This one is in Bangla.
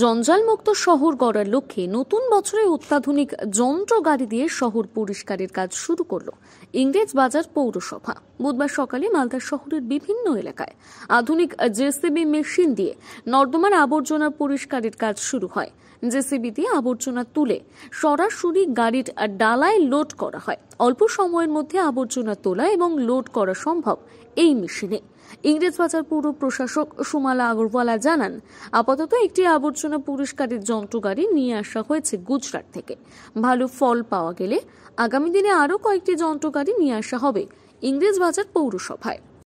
জঞ্জালমুক্ত শহর গড়ার লক্ষ্যে নতুন বছরে অত্যাধুনিক যন্ত্র গাড়ি দিয়ে শহর পরিষ্কারের কাজ শুরু করল ইংরেজ বাজার পৌরসভা বুধবার সকালে মালদা শহরের বিভিন্ন এলাকায় আধুনিক জেসিবি মেশিন দিয়ে নর্দমার আবর্জনা পরিষ্কারের কাজ শুরু হয় জেসিবি দিয়ে আবর্জনা তুলে সরাসরি গাড়ির ডালায় লোড করা হয় অল্প সময়ের মধ্যে আবর্জনা তোলা এবং লোড করা সম্ভব এই মেশিনে ইংরেজ বাজার পৌর প্রশাসক সুমালা আগরওয়ালা জানান আপাতত একটি আবর্জনা আবর্জনা পুরস্কারের যন্ত্রগাড়ি নিয়ে আসা হয়েছে গুজরাট থেকে ভালো ফল পাওয়া গেলে আগামী দিনে আরও কয়েকটি যন্ত্রগাড়ি নিয়ে আসা হবে ইংরেজ বাজার পৌরসভায়